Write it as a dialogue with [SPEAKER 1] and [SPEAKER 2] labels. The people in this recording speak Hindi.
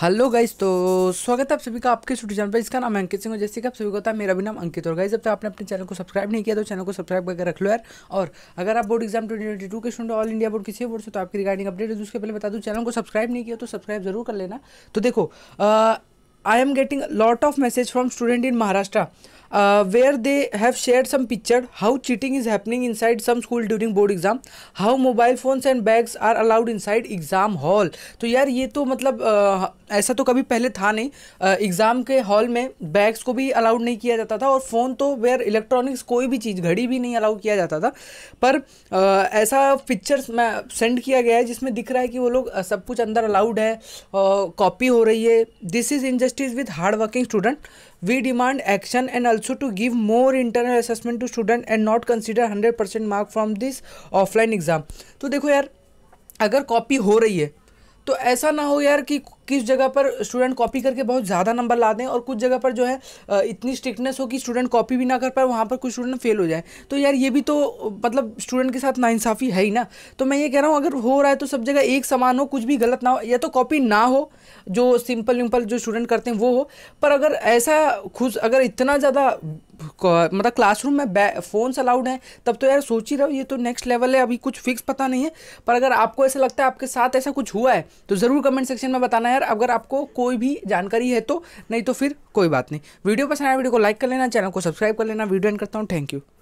[SPEAKER 1] हेलो गाइस तो स्वागत है आप सभी का आपके यूट्यूब चैनल पर इसका नाम अंकित सिंह और जैसे कि आप सभी को पता है मेरा भी नाम अंकित और गाइस जब तक आपने अपने चैनल को सब्सक्राइब नहीं किया तो चैनल को सब्सक्राइब करके रख लो यार और अगर आप बोर्ड एग्जाम ट्वेंटी के स्टूडेंट ऑल इंडिया बोर्ड किसी बोर्ड से तो आपकी रिगार्डिंग अपडेट है उसके पहले बता दूँ चैनल को सब्सक्राइब नहीं किया तो सब्सक्राइब जरूर कर लेना तो देखो I am getting lot of message from student in Maharashtra uh, where they have shared some picture how cheating is happening inside some school during board exam how mobile phones and bags are allowed inside exam hall तो यार ये तो मतलब uh, ऐसा तो कभी पहले था नहीं एग्ज़ाम uh, के हॉल में बैग्स को भी अलाउड नहीं किया जाता था और फ़ोन तो वेयर इलेक्ट्रॉनिक्स कोई भी चीज़ घड़ी भी नहीं अलाउ किया जाता था पर uh, ऐसा पिक्चर्स मैं सेंड किया गया है जिसमें दिख रहा है कि वो लोग uh, सब कुछ अंदर अलाउड है कॉपी uh, हो रही है this is injustice with hard working student we demand action and also to give more internal assessment to student and not consider 100% mark from this offline exam तो देखो यार अगर कॉपी हो रही है तो ऐसा ना हो यार कि किस जगह पर स्टूडेंट कॉपी करके बहुत ज़्यादा नंबर ला दें और कुछ जगह पर जो है इतनी स्ट्रिक्टनेस हो कि स्टूडेंट कॉपी भी ना कर पाए वहाँ पर कुछ स्टूडेंट फेल हो जाए तो यार ये भी तो मतलब स्टूडेंट के साथ नाइंसाफ़ी है ही ना तो मैं ये कह रहा हूँ अगर हो रहा है तो सब जगह एक समान हो कुछ भी गलत ना हो या तो कॉपी ना हो जो सिंपल विम्पल जो स्टूडेंट करते हैं वो हो पर अगर ऐसा खुद अगर इतना ज़्यादा मतलब क्लासरूम में फ़ोन्स अलाउड हैं तब तो यार सोच ही रहो ये तो नेक्स्ट लेवल है अभी कुछ फिक्स पता नहीं है पर अगर आपको ऐसा लगता है आपके साथ ऐसा कुछ हुआ है तो ज़रूर कमेंट सेक्शन में बताना यार अगर आपको कोई भी जानकारी है तो नहीं तो फिर कोई बात नहीं वीडियो पसंद आया वीडियो को लाइक कर लेना चैनल को सब्सक्राइब कर लेना वीडियो एंड करता हूँ थैंक यू